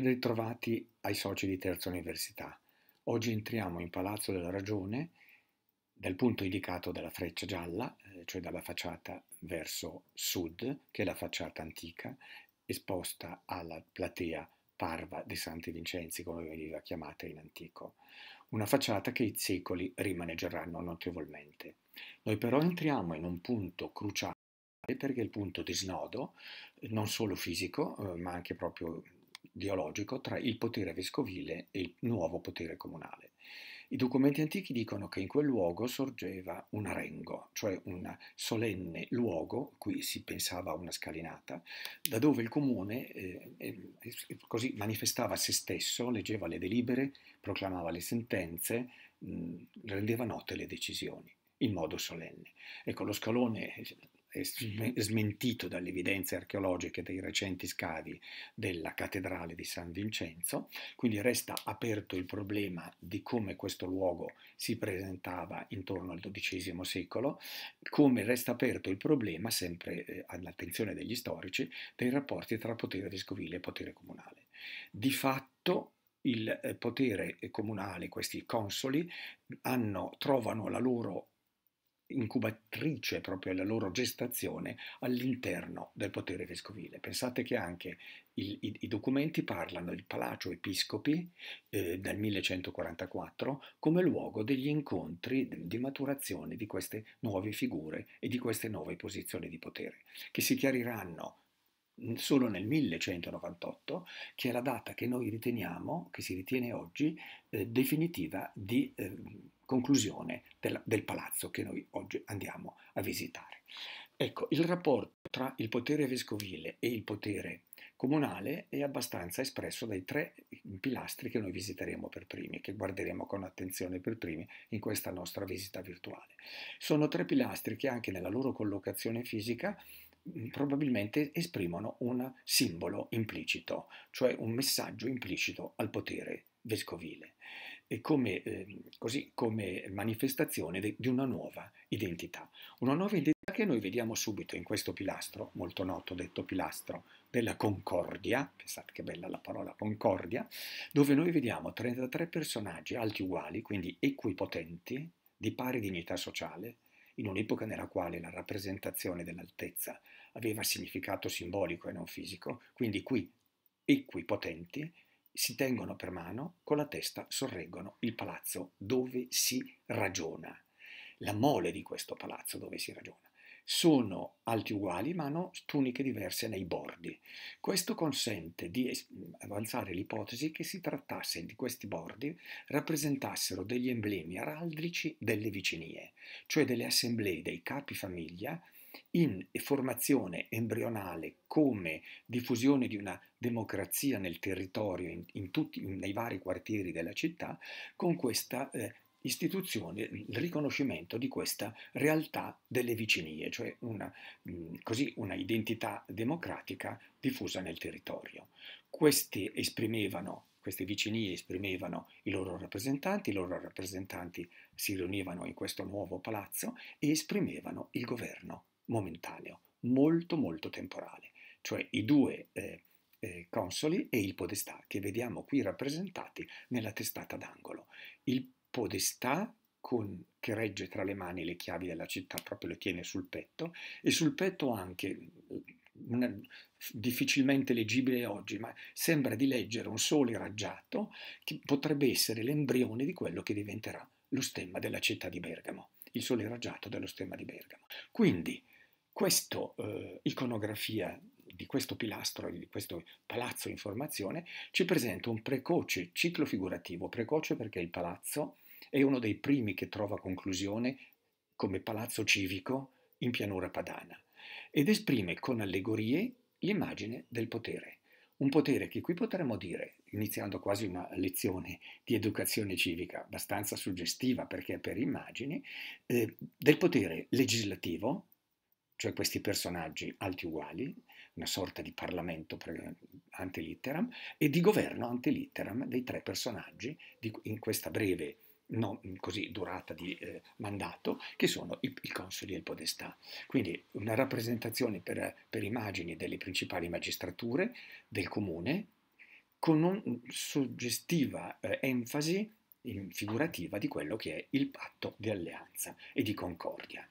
Ben ritrovati ai soci di Terza Università. Oggi entriamo in Palazzo della Ragione dal punto indicato dalla freccia gialla, eh, cioè dalla facciata verso sud, che è la facciata antica, esposta alla platea Parva dei Santi Vincenzi, come veniva chiamata in antico. Una facciata che i secoli rimaneggeranno notevolmente. Noi però entriamo in un punto cruciale perché è il punto di snodo, eh, non solo fisico, eh, ma anche proprio dialogico tra il potere vescovile e il nuovo potere comunale. I documenti antichi dicono che in quel luogo sorgeva un arengo, cioè un solenne luogo, qui si pensava a una scalinata, da dove il comune eh, eh, così manifestava se stesso, leggeva le delibere, proclamava le sentenze, mh, mm, rendeva note le decisioni in modo solenne. Ecco, lo scalone eh, smentito dalle evidenze archeologiche dei recenti scavi della cattedrale di San Vincenzo, quindi resta aperto il problema di come questo luogo si presentava intorno al XII secolo, come resta aperto il problema, sempre eh, all'attenzione degli storici, dei rapporti tra potere vescovile e potere comunale. Di fatto il eh, potere eh, comunale, questi consoli, hanno, trovano la loro incubatrice proprio la loro gestazione all'interno del potere vescovile. Pensate che anche il, i, i, documenti parlano del Palacio Episcopi eh, dal 1144 come luogo degli incontri di maturazione di queste nuove figure e di queste nuove posizioni di potere, che si chiariranno mm, solo nel 1198, che è la data che noi riteniamo, che si ritiene oggi, eh, definitiva di... Eh, conclusione del, del palazzo che noi oggi andiamo a visitare. Ecco, il rapporto tra il potere vescovile e il potere comunale è abbastanza espresso dai tre pilastri che noi visiteremo per primi, che guarderemo con attenzione per primi in questa nostra visita virtuale. Sono tre pilastri che anche nella loro collocazione fisica mm, probabilmente esprimono un simbolo implicito, cioè un messaggio implicito al potere vescovile, come, eh, così come manifestazione de, di una nuova identità. Una nuova identità che noi vediamo subito in questo pilastro, molto noto detto pilastro della concordia, pensate che bella la parola concordia, dove noi vediamo 33 personaggi alti uguali, quindi equipotenti, di pari dignità sociale, in un'epoca nella quale la rappresentazione dell'altezza aveva significato simbolico e non fisico, quindi qui equipotenti, si tengono per mano, con la testa sorreggono il palazzo dove si ragiona, la mole di questo palazzo dove si ragiona. Sono alti uguali ma hanno tuniche diverse nei bordi. Questo consente di avanzare l'ipotesi che si trattasse di questi bordi rappresentassero degli emblemi araldici delle vicinie, cioè delle assemblee dei capi famiglia in formazione embrionale come diffusione di una democrazia nel territorio, in, in tutti, nei vari quartieri della città, con questa eh, istituzione, il riconoscimento di questa realtà delle vicinie, cioè una, mh, mm, così una identità democratica diffusa nel territorio. Queste esprimevano queste vicinie esprimevano i loro rappresentanti, i loro rappresentanti si riunivano in questo nuovo palazzo e esprimevano il governo momentaneo, molto molto temporale, cioè i due eh, eh, consoli e il podestà che vediamo qui rappresentati nella testata d'angolo. Il podestà con, che regge tra le mani le chiavi della città, proprio le tiene sul petto, e sul petto anche, una, eh, difficilmente leggibile oggi, ma sembra di leggere un sole raggiato che potrebbe essere l'embrione di quello che diventerà lo stemma della città di Bergamo, il sole raggiato dello stemma di Bergamo. Quindi questa eh, iconografia di questo pilastro, di questo palazzo in formazione, ci presenta un precoce ciclo figurativo, precoce perché il palazzo è uno dei primi che trova conclusione come palazzo civico in pianura padana ed esprime con allegorie l'immagine del potere. Un potere che qui potremmo dire, iniziando quasi una lezione di educazione civica abbastanza suggestiva perché è per immagini, eh, del potere legislativo, cioè questi personaggi alti uguali, una sorta di parlamento ante litteram, e di governo ante litteram dei tre personaggi di, in questa breve no, così, durata di eh, mandato, che sono i, i, consoli e il podestà. Quindi una rappresentazione per, per immagini delle principali magistrature del comune, con una suggestiva eh, enfasi figurativa di quello che è il patto di alleanza e di concordia.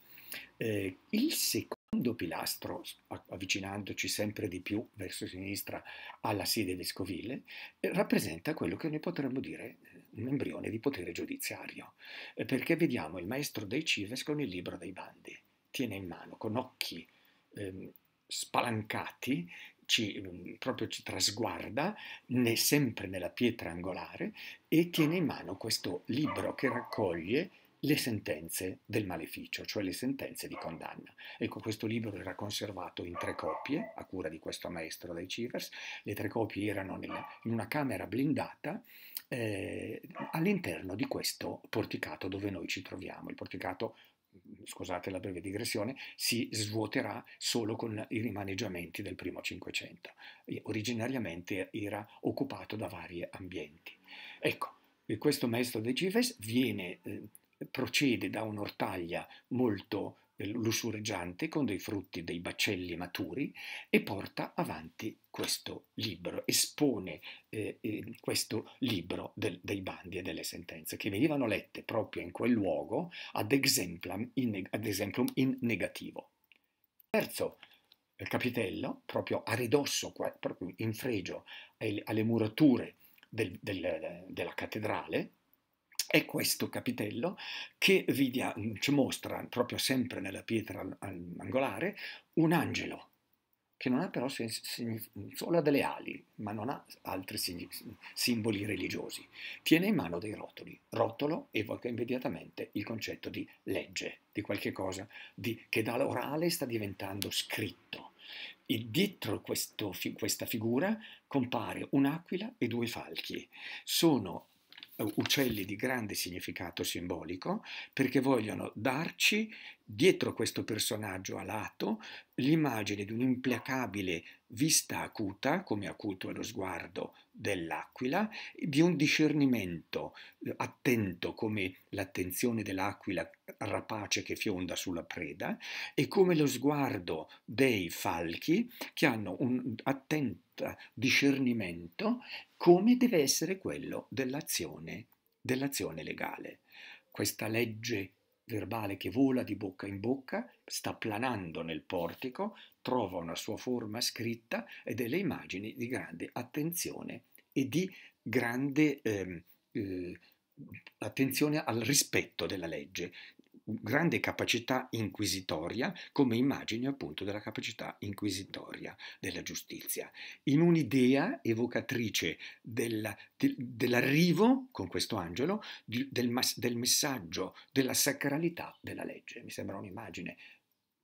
Eh, il secondo secondo pilastro, avvicinandoci sempre di più verso sinistra alla sede vescovile, eh, rappresenta quello che noi potremmo dire eh, un embrione di potere giudiziario, eh, perché vediamo il maestro dei Cives con il libro dei bandi, tiene in mano con occhi ehm, spalancati ci, mm, proprio ci trasguarda ne, sempre nella pietra angolare e tiene in mano questo libro che raccoglie le sentenze del maleficio, cioè le sentenze di condanna. Ecco, questo libro era conservato in tre coppie, a cura di questo maestro dei Cifers. le tre coppie erano nella, in una camera blindata eh, all'interno di questo porticato dove noi ci troviamo, il porticato scusate la breve digressione, si svuoterà solo con i rimaneggiamenti del primo Cinquecento. Originariamente era occupato da vari ambienti. Ecco, questo maestro dei Cifers viene eh, procede da un'ortaglia molto eh, lussureggiante con dei frutti dei baccelli maturi e porta avanti questo libro, espone eh, eh, questo libro del, dei bandi e delle sentenze che venivano lette proprio in quel luogo ad exemplum in, ad exemplum in negativo. Terzo eh, capitello, proprio a ridosso, proprio in fregio alle murature del, del, della cattedrale, è questo capitello che vi dia, mhmm, ci mostra, proprio sempre nella pietra angolare, un angelo che non ha però mhmm, solo ha delle ali, ma non ha altri simboli religiosi. Tiene in mano dei rotoli. Rotolo evoca immediatamente il concetto di legge, di qualche cosa di, che dall'orale sta diventando scritto. E dietro questo, questa figura compare un'aquila e due falchi. Sono uccelli di grande significato simbolico perché vogliono darci dietro questo personaggio alato l'immagine di un'implacabile vista acuta, come acuto è lo sguardo dell'aquila, di un discernimento eh, attento come l'attenzione dell'aquila rapace che fionda sulla preda e come lo sguardo dei falchi che hanno un attento discernimento come deve essere quello dell'azione, dell'azione legale. Questa legge verbale che vola di bocca in bocca sta planando nel portico, trova una sua forma scritta e delle immagini di grande attenzione e di grande... Eh, eh, attenzione al rispetto della legge, grande capacità inquisitoria come immagine appunto della capacità inquisitoria della giustizia, in un'idea evocatrice della, de, dell'arrivo con questo angelo di, del, del messaggio della sacralità della legge. Mi sembra un'immagine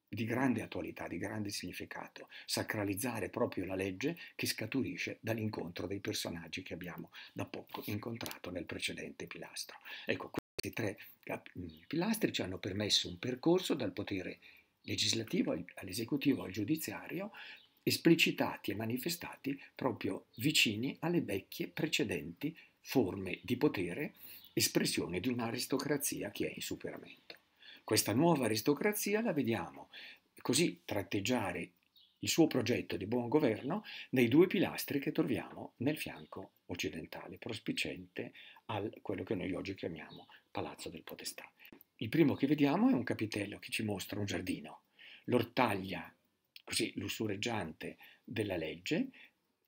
di grande attualità, di grande significato, sacralizzare proprio la legge che scaturisce dall'incontro dei personaggi che abbiamo da poco incontrato nel precedente pilastro. Ecco, questi tre mm, pilastri ci hanno permesso un percorso dal potere legislativo all'esecutivo al giudiziario esplicitati e manifestati proprio vicini alle vecchie precedenti forme di potere, espressione di un'aristocrazia che è in superamento. Questa nuova aristocrazia la vediamo così tratteggiare il suo progetto di buon governo nei due pilastri che troviamo nel fianco occidentale, prospicente a quello che noi oggi chiamiamo palazzo del Podestà. Il primo che vediamo è un capitello che ci mostra un giardino, l'ortaglia così lussureggiante della legge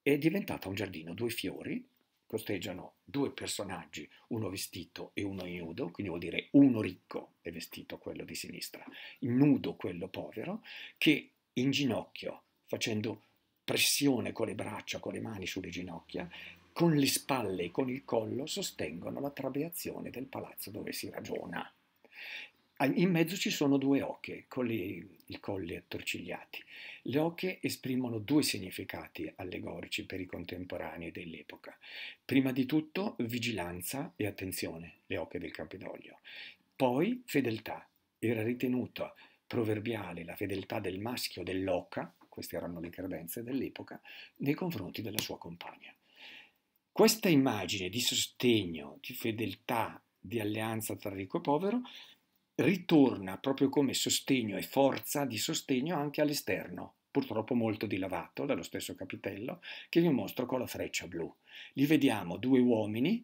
è diventata un giardino, due fiori costeggiano due personaggi, uno vestito e uno nudo, quindi vuol dire uno ricco e vestito quello di sinistra, nudo quello povero, che in ginocchio, facendo pressione con le braccia, con le mani sulle ginocchia, con le spalle e con il collo sostengono la trabeazione del palazzo dove si ragiona. In mezzo ci sono due oche con le, i colli attorcigliati. Le oche esprimono due significati allegorici per i contemporanei dell'epoca. Prima di tutto vigilanza e attenzione, le oche del Campidoglio. Poi fedeltà. Era ritenuta proverbiale la fedeltà del maschio dell'oca, queste erano le credenze dell'epoca, nei confronti della sua compagna. Questa immagine di sostegno, di fedeltà, di alleanza tra ricco e povero ritorna proprio come sostegno e forza di sostegno anche all'esterno, purtroppo molto dilavato dallo stesso capitello che vi mostro con la freccia blu. Li vediamo due uomini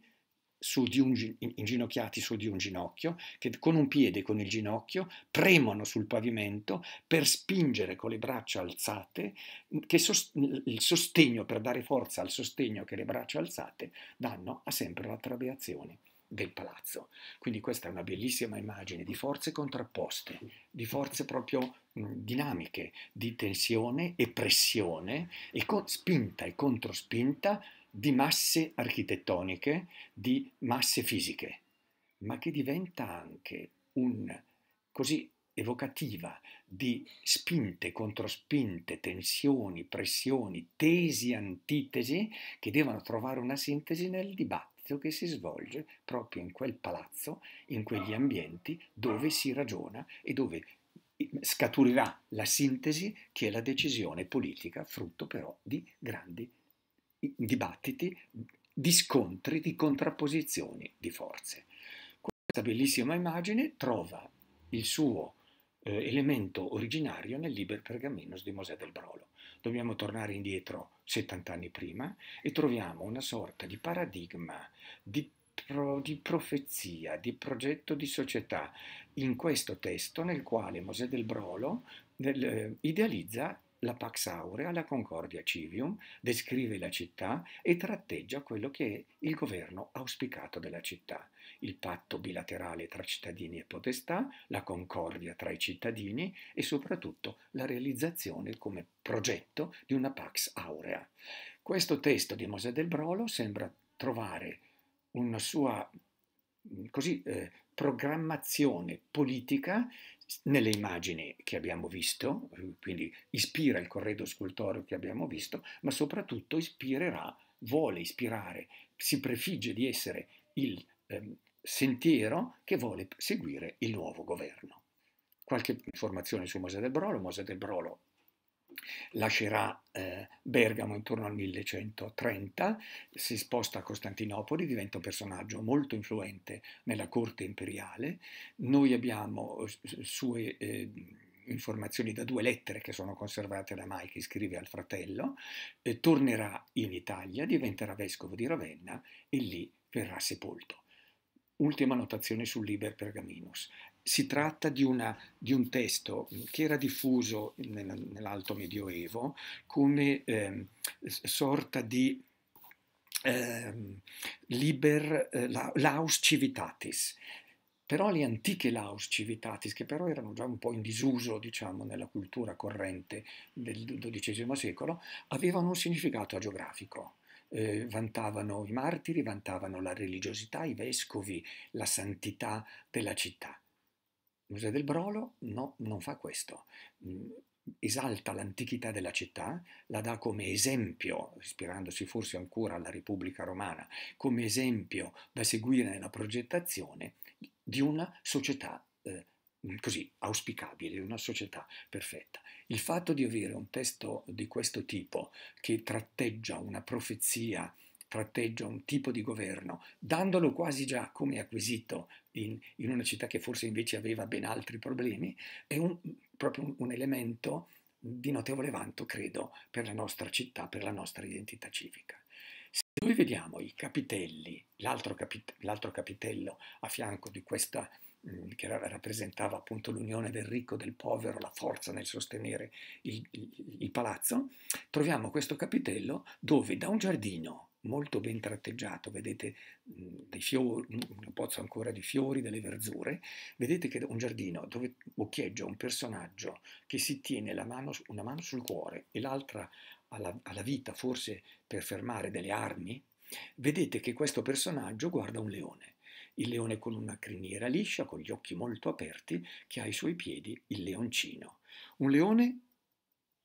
su di un, inginocchiati su di un ginocchio, che con un piede e con il ginocchio premono sul pavimento per spingere con le braccia alzate, mm, che sost- mm, il sostegno, per dare forza al sostegno che le braccia alzate danno a sempre la trabeazione del palazzo. Quindi questa è una bellissima immagine di forze contrapposte, di forze proprio mm, dinamiche, di tensione e pressione, e con- spinta e controspinta di masse architettoniche, di masse fisiche, ma che diventa anche un così evocativa di spinte, controspinte, tensioni, pressioni, tesi, antitesi che devono trovare una sintesi nel dibattito che si svolge proprio in quel palazzo, in quegli ambienti dove si ragiona e dove scaturirà la sintesi che è la decisione politica, frutto però di grandi dibattiti, di scontri, di contrapposizioni di forze. Questa bellissima immagine trova il suo eh, elemento originario nel Liber Pergaminus di Mosè del Brolo. Dobbiamo tornare indietro 70 anni prima e troviamo una sorta di paradigma, di di profezia, di progetto di società in questo testo nel quale Mosè del Brolo eh, idealizza la Pax Aurea, la Concordia Civium, descrive la città e tratteggia quello che è il governo auspicato della città, il patto bilaterale tra cittadini e potestà, la concordia tra i cittadini e soprattutto la realizzazione come progetto di una Pax Aurea. Questo testo di Mosè del Brolo sembra trovare una sua mm, così, eh, programmazione politica nelle immagini che abbiamo visto, quindi ispira il corredo scultoreo che abbiamo visto, ma soprattutto ispirerà, vuole ispirare, si prefigge di essere il ehm, sentiero che vuole seguire il nuovo governo. Qualche informazione su Mose del Brolo, Mose del Brolo lascerà eh, Bergamo intorno al 1130, si sposta a Costantinopoli, diventa un personaggio molto influente nella corte imperiale. Noi abbiamo eh, sue eh, informazioni da due lettere che sono conservate da Mai che scrive al fratello, eh, tornerà in Italia, diventerà vescovo di Ravenna e lì verrà sepolto. Ultima notazione sul Liber Pergaminus si tratta di, una, di, un testo che era diffuso nell'Alto Medioevo come eh, sorta di eh, liber eh, laus civitatis. Però le antiche laus civitatis, che però erano già un po' in disuso, diciamo, nella cultura corrente del XII secolo, avevano un significato agiografico. Eh, vantavano i martiri, vantavano la religiosità, i vescovi, la santità della città. Museo del Brolo no, non fa questo. Mm, esalta l'antichità della città, la dà come esempio, ispirandosi forse ancora alla Repubblica Romana, come esempio da seguire nella progettazione di una società eh, mm, così auspicabile, una società perfetta. Il fatto di avere un testo di questo tipo che tratteggia una profezia tratteggia un tipo di governo, dandolo quasi già come acquisito in, in una città che forse invece aveva ben altri problemi, è un, proprio un, elemento di notevole vanto, credo, per la nostra città, per la nostra identità civica. Se noi vediamo i capitelli, l'altro, capit capitello a fianco di questa mm, che rappresentava appunto l'unione del ricco, e del povero, la forza nel sostenere il, il, il palazzo, troviamo questo capitello dove da un giardino molto ben tratteggiato, vedete mhmm, dei fiori, una pozza ancora di fiori, delle verzure, vedete che un giardino dove boccheggia un personaggio che si tiene mano, una mano sul cuore e l'altra alla, alla vita, forse per fermare delle armi, vedete che questo personaggio guarda un leone. Il leone con una criniera liscia, con gli occhi molto aperti, che ha ai suoi piedi il leoncino. Un leone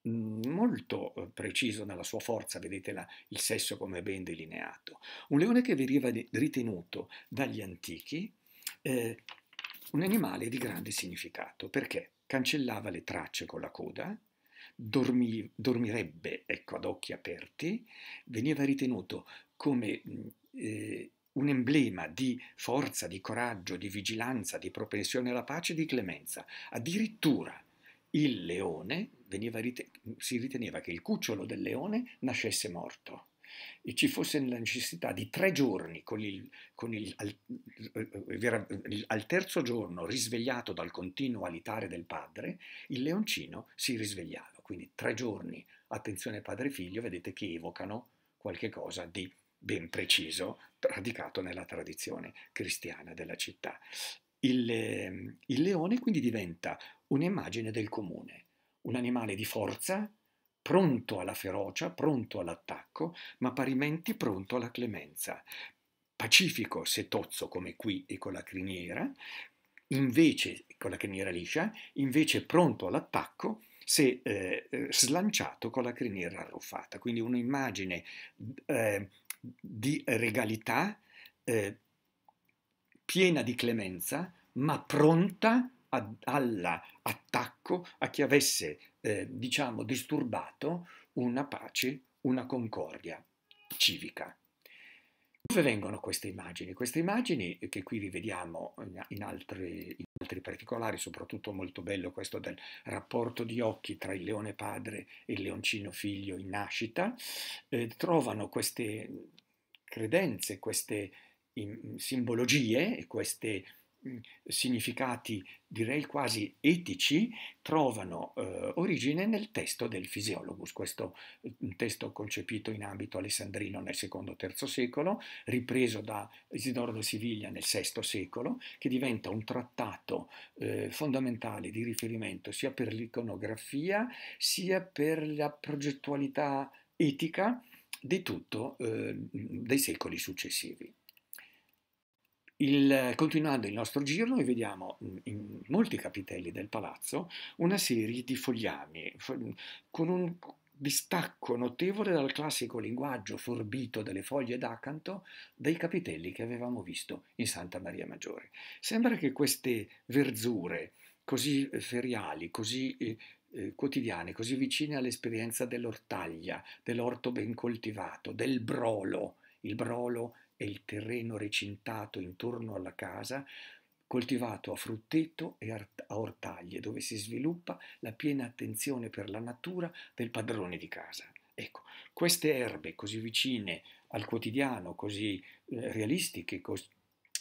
Mm, molto eh, preciso nella sua forza, vedete la, il sesso come ben delineato. Un leone che veniva ritenuto dagli antichi eh, un animale di grande significato, perché cancellava le tracce con la coda, dormi, dormirebbe ecco, ad occhi aperti, veniva ritenuto come mm, eh, un emblema di forza, di coraggio, di vigilanza, di propensione alla pace e di clemenza. Addirittura il leone rite- si riteneva che il cucciolo del leone nascesse morto e ci fosse la necessità di tre giorni, con il, con il, al, eh, al, terzo giorno risvegliato dal continuo alitare del padre, il leoncino si risvegliava. Quindi tre giorni, attenzione padre e figlio, vedete che evocano qualche cosa di ben preciso, radicato nella tradizione cristiana della città. il, ehm, il leone quindi diventa un'immagine del comune, un animale di forza, pronto alla ferocia, pronto all'attacco, ma parimenti pronto alla clemenza. Pacifico se tozzo come qui e con la criniera, invece con la criniera liscia, invece pronto all'attacco se eh, slanciato con la criniera arruffata. Quindi un'immagine eh, di regalità eh, piena di clemenza, ma pronta all'attacco a chi avesse, eh, diciamo, disturbato una pace, una concordia civica. Dove vengono queste immagini? Queste immagini eh, che qui rivediamo in altri, in altri particolari, soprattutto molto bello questo del rapporto di occhi tra il leone padre e il leoncino figlio in nascita, eh, trovano queste credenze, queste mm, simbologie e queste significati direi quasi etici trovano eh, origine nel testo del Fisiologus, questo eh, testo concepito in ambito alessandrino nel secondo terzo secolo, ripreso da Isidoro da Siviglia nel VI secolo, che diventa un trattato eh, fondamentale di riferimento sia per l'iconografia sia per la progettualità etica di tutto eh, dei secoli successivi. Il, continuando il nostro giro, noi vediamo mm, in molti capitelli del palazzo una serie di fogliami mm, con un distacco notevole dal classico linguaggio forbito delle foglie d'acanto dei capitelli che avevamo visto in Santa Maria Maggiore. Sembra che queste verzure così eh, feriali, così eh, eh, quotidiane, così vicine all'esperienza dell'ortaglia, dell'orto ben coltivato, del brolo, il brolo e il terreno recintato intorno alla casa, coltivato a frutteto e a ortaglie, dove si sviluppa la piena attenzione per la natura del padrone di casa. Ecco, queste erbe così vicine al quotidiano, così eh, realistiche, cos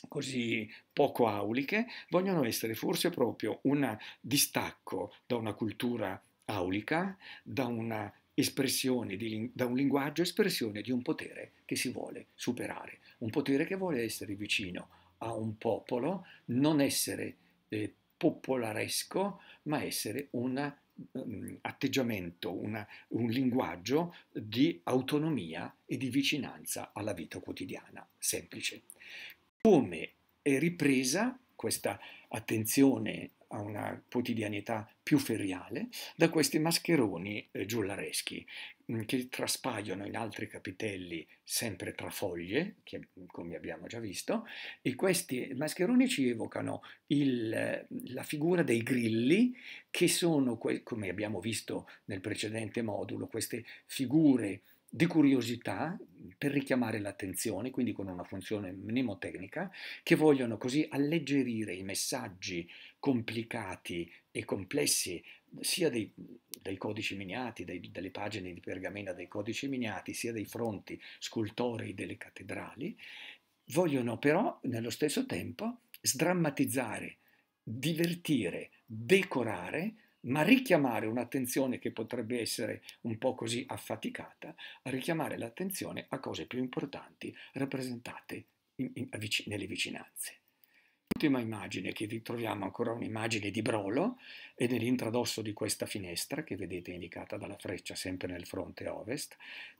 così poco auliche, vogliono essere forse proprio un distacco da una cultura aulica, da una espressione di, da un linguaggio espressione di un potere che si vuole superare un potere che vuole essere vicino a un popolo, non essere eh, popolaresco, ma essere un um, atteggiamento, una, un linguaggio di autonomia e di vicinanza alla vita quotidiana, semplice. Come è ripresa questa attenzione a una quotidianità più feriale da questi mascheroni eh, giullareschi mm, che traspaiono in altri capitelli sempre tra foglie, che, mm, come abbiamo già visto, e questi mascheroni ci evocano il, eh, la figura dei grilli, che sono, come abbiamo visto nel precedente modulo, queste figure di curiosità mm, per richiamare l'attenzione, quindi con una funzione mnemotecnica, che vogliono così alleggerire i messaggi complicati e complessi sia dei, dei codici miniati, dei, delle pagine di pergamena dei codici miniati, sia dei fronti scultorei delle cattedrali, vogliono però nello stesso tempo sdrammatizzare, divertire, decorare, ma richiamare un'attenzione che potrebbe essere un po' così affaticata, richiamare l'attenzione a cose più importanti rappresentate in, in, nelle vicinanze. L'ultima immagine che ritroviamo ancora un'immagine di Brolo e nell'intradosso di questa finestra che vedete indicata dalla freccia sempre nel fronte ovest,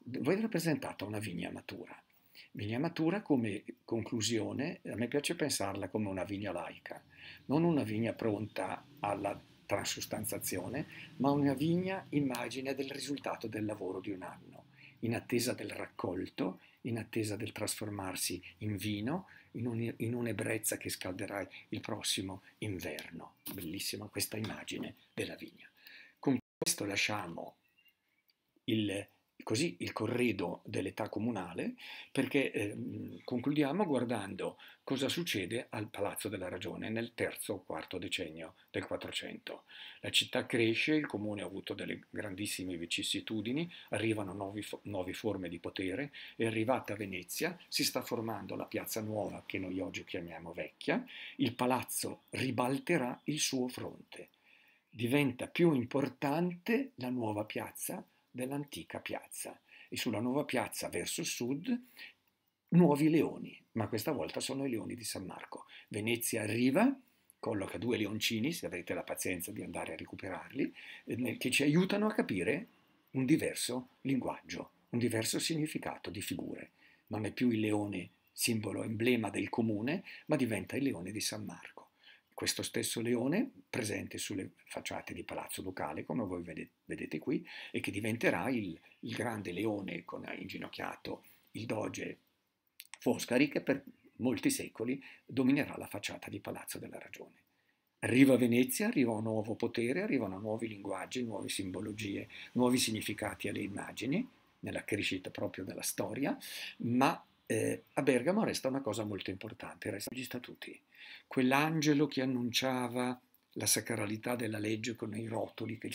voi rappresentata una vigna matura. Vigna matura come conclusione, a me piace pensarla come una vigna laica, non una vigna pronta alla transustanzazione, ma una vigna immagine del risultato del lavoro di un anno, in attesa del raccolto, in attesa del trasformarsi in vino, in, un'ebbrezza che scalderà il prossimo inverno. Bellissima questa immagine della vigna. Con questo lasciamo il così il corredo dell'età comunale, perché eh, concludiamo guardando cosa succede al Palazzo della Ragione nel terzo o quarto decennio del Quattrocento. La città cresce, il comune ha avuto delle grandissime vicissitudini, arrivano nuovi, nuove forme di potere, è arrivata Venezia, si sta formando la piazza nuova che noi oggi chiamiamo vecchia, il palazzo ribalterà il suo fronte. Diventa più importante la nuova piazza dell'antica piazza e sulla nuova piazza verso sud nuovi leoni, ma questa volta sono i leoni di San Marco. Venezia arriva, colloca due leoncini, se avete la pazienza di andare a recuperarli, eh, che ci aiutano a capire un diverso linguaggio, un diverso significato di figure. Non è più il leone simbolo, emblema del comune, ma diventa il leone di San Marco. Questo stesso leone presente sulle facciate di Palazzo Ducale, come voi vedete qui, e che diventerà il, il grande leone con eh, inginocchiato il doge Foscari, che per molti secoli dominerà la facciata di Palazzo della Ragione. Arriva Venezia, arriva un nuovo potere, arrivano nuovi linguaggi, nuove simbologie, nuovi significati alle immagini, nella crescita proprio della storia, ma eh, a Bergamo resta una cosa molto importante, restano gli statuti. Quell'angelo che annunciava la sacralità della legge con i rotoli, che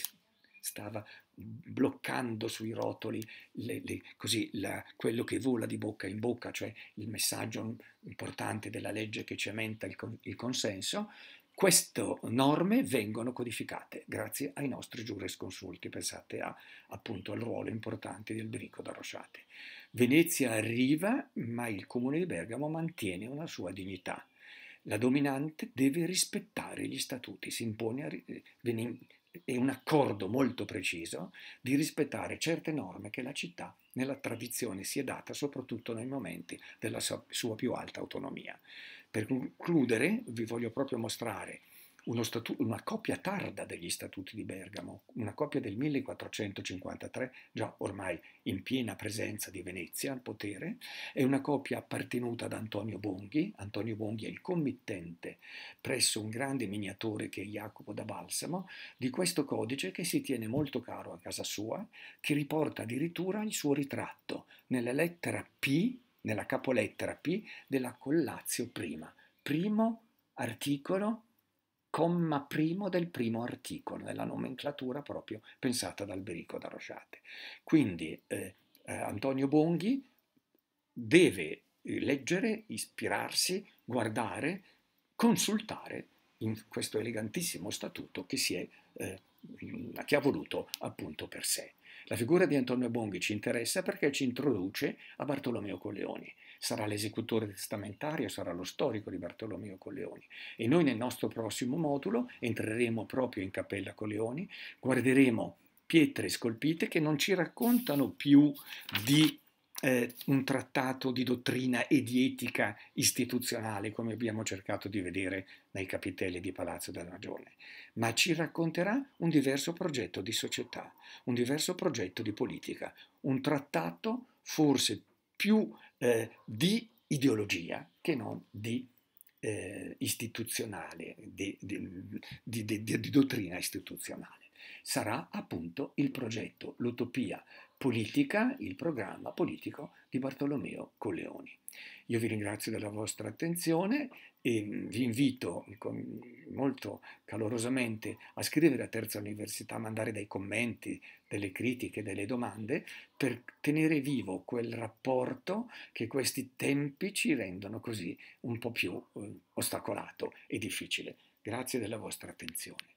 stava bloccando sui rotoli le, le, così, la, quello che vola di bocca in bocca, cioè il messaggio importante della legge che cementa il, con, il consenso, queste norme vengono codificate grazie ai nostri giuresconsulti, pensate a, appunto al ruolo importante di Alberico da Rosciate. Venezia arriva, ma il comune di Bergamo mantiene una sua dignità. La dominante deve rispettare gli statuti, si impone a, eh, è un accordo molto preciso di rispettare certe norme che la città nella tradizione si è data soprattutto nei momenti della sua più alta autonomia. Per concludere vi voglio proprio mostrare statuto, una copia tarda degli Statuti di Bergamo, una copia del 1453, già ormai in piena presenza di Venezia al potere, è una copia appartenuta ad Antonio Bonghi. Antonio Bonghi è il committente presso un grande miniatore che è Jacopo da Balsamo di questo codice che si tiene molto caro a casa sua, che riporta addirittura il suo ritratto nella lettera P, nella capolettera P della Collazio prima, primo articolo comma primo del primo articolo, nella nomenclatura proprio pensata da Alberico da Rosciate. Quindi eh, eh, Antonio Bonghi deve eh, leggere, ispirarsi, guardare, consultare in questo elegantissimo statuto che, è, eh, che ha voluto appunto per sé. La figura di Antonio Bonghi ci interessa perché ci introduce a Bartolomeo Colleoni, sarà l'esecutore testamentario, sarà lo storico di Bartolomeo Colleoni. E noi nel nostro prossimo modulo entreremo proprio in Cappella Colleoni, guarderemo pietre scolpite che non ci raccontano più di eh, un trattato di dottrina e di etica istituzionale, come abbiamo cercato di vedere nei capitelli di Palazzo della Ragione, ma ci racconterà un diverso progetto di società, un diverso progetto di politica, un trattato forse più più eh, di ideologia che non di eh, istituzionale, di, di, di, di dottrina istituzionale. Sarà appunto il progetto, l'utopia politica, il programma politico di Bartolomeo Colleoni. Io vi ringrazio della vostra attenzione e vi invito molto calorosamente a scrivere a Terza Università, a mandare dei commenti, delle critiche, delle domande per tenere vivo quel rapporto che questi tempi ci rendono così un po' più eh, ostacolato e difficile. Grazie della vostra attenzione.